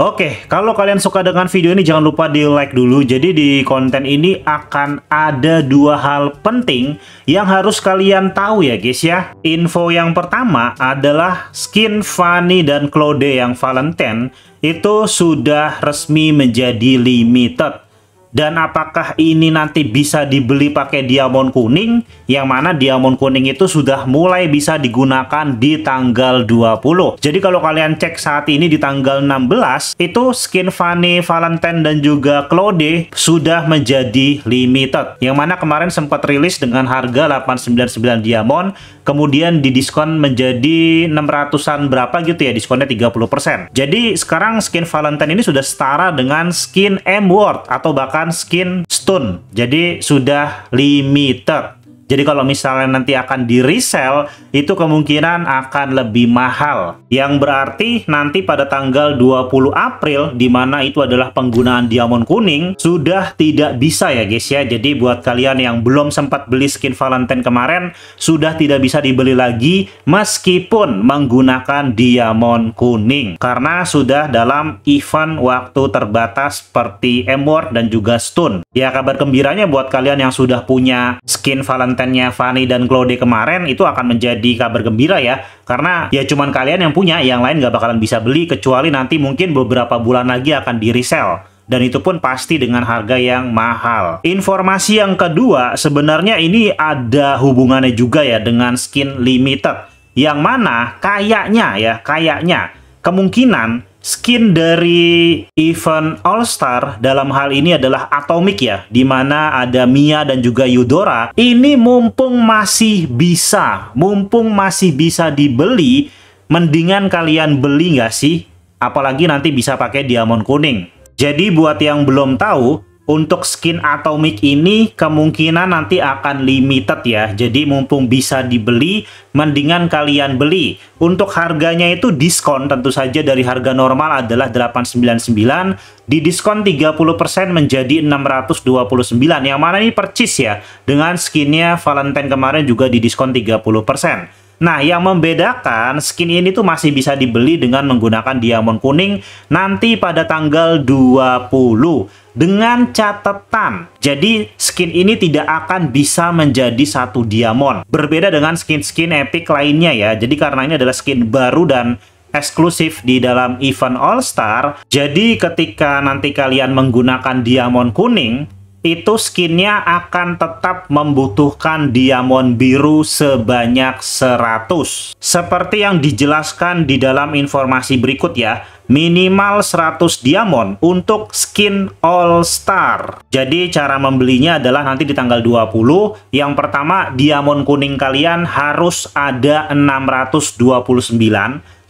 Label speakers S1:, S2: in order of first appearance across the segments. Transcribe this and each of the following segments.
S1: Oke, kalau kalian suka dengan video ini jangan lupa di like dulu. Jadi di konten ini akan ada dua hal penting yang harus kalian tahu ya guys ya. Info yang pertama adalah skin Fanny dan Claude yang Valentine itu sudah resmi menjadi limited dan apakah ini nanti bisa dibeli pakai diamond kuning yang mana diamond kuning itu sudah mulai bisa digunakan di tanggal 20 jadi kalau kalian cek saat ini di tanggal 16 itu skin Fanny, Valentine dan juga Claude sudah menjadi limited yang mana kemarin sempat rilis dengan harga 899 diamond kemudian didiskon menjadi 600an berapa gitu ya diskonnya 30% jadi sekarang skin Valentine ini sudah setara dengan skin M-Word atau bahkan menggunakan skin stone. Jadi sudah limited. Jadi kalau misalnya nanti akan di resell, itu kemungkinan akan lebih mahal. Yang berarti nanti pada tanggal 20 April, di mana itu adalah penggunaan diamond kuning, sudah tidak bisa ya guys ya. Jadi buat kalian yang belum sempat beli skin Valentine kemarin, sudah tidak bisa dibeli lagi meskipun menggunakan diamond kuning. Karena sudah dalam event waktu terbatas seperti Emor dan juga Stone. Ya kabar gembiranya buat kalian yang sudah punya skin Valentine kontennya Fanny dan Claude kemarin itu akan menjadi kabar gembira ya karena ya cuman kalian yang punya yang lain nggak bakalan bisa beli kecuali nanti mungkin beberapa bulan lagi akan di resell dan itu pun pasti dengan harga yang mahal. Informasi yang kedua, sebenarnya ini ada hubungannya juga ya dengan skin limited. Yang mana kayaknya ya, kayaknya kemungkinan skin dari event All Star dalam hal ini adalah Atomic ya, di mana ada Mia dan juga Yudora. Ini mumpung masih bisa, mumpung masih bisa dibeli, mendingan kalian beli nggak sih? Apalagi nanti bisa pakai diamond kuning. Jadi buat yang belum tahu, untuk skin Atomic ini kemungkinan nanti akan limited ya. Jadi mumpung bisa dibeli, mendingan kalian beli. Untuk harganya itu diskon tentu saja dari harga normal adalah 899, di diskon 30% menjadi 629. Yang mana ini percis ya. Dengan skinnya Valentine kemarin juga di diskon 30%. Nah, yang membedakan skin ini tuh masih bisa dibeli dengan menggunakan diamond kuning nanti pada tanggal 20 dengan catatan. Jadi skin ini tidak akan bisa menjadi satu diamond. Berbeda dengan skin-skin epic lainnya ya. Jadi karena ini adalah skin baru dan eksklusif di dalam event All Star. Jadi ketika nanti kalian menggunakan diamond kuning, itu skinnya akan tetap membutuhkan diamond biru sebanyak 100. Seperti yang dijelaskan di dalam informasi berikut ya, minimal 100 diamond untuk skin All Star. Jadi cara membelinya adalah nanti di tanggal 20, yang pertama diamond kuning kalian harus ada 629,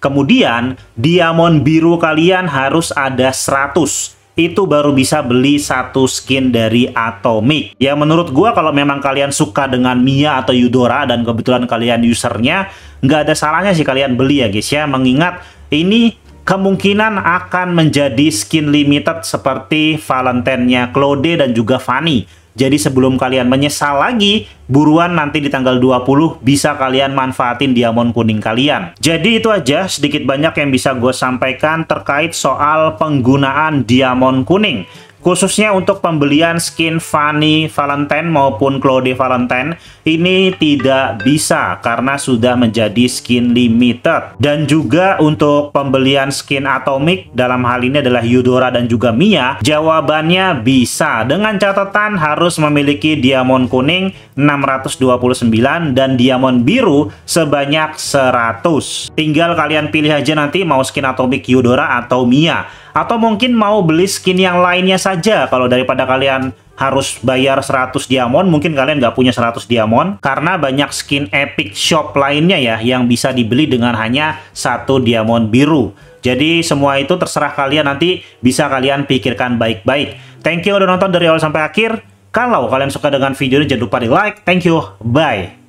S1: kemudian diamond biru kalian harus ada 100 itu baru bisa beli satu skin dari Atomic. Ya menurut gua kalau memang kalian suka dengan Mia atau yudora dan kebetulan kalian usernya, nggak ada salahnya sih kalian beli ya guys ya. Mengingat ini kemungkinan akan menjadi skin limited seperti Valentine-nya Claude dan juga Fanny. Jadi sebelum kalian menyesal lagi, buruan nanti di tanggal 20 bisa kalian manfaatin diamond kuning kalian. Jadi itu aja sedikit banyak yang bisa gue sampaikan terkait soal penggunaan diamond kuning. Khususnya untuk pembelian skin Fanny Valentine maupun Claude Valentine ini tidak bisa karena sudah menjadi skin limited. Dan juga untuk pembelian skin Atomic dalam hal ini adalah Yudora dan juga Mia, jawabannya bisa dengan catatan harus memiliki diamond kuning 629 dan diamond biru sebanyak 100. Tinggal kalian pilih aja nanti mau skin Atomic Yudora atau Mia atau mungkin mau beli skin yang lainnya saja kalau daripada kalian harus bayar 100 diamond, mungkin kalian nggak punya 100 diamond, karena banyak skin epic shop lainnya ya, yang bisa dibeli dengan hanya satu diamond biru. Jadi semua itu terserah kalian nanti bisa kalian pikirkan baik-baik. Thank you udah nonton dari awal sampai akhir. Kalau kalian suka dengan video ini jangan lupa di like. Thank you. Bye.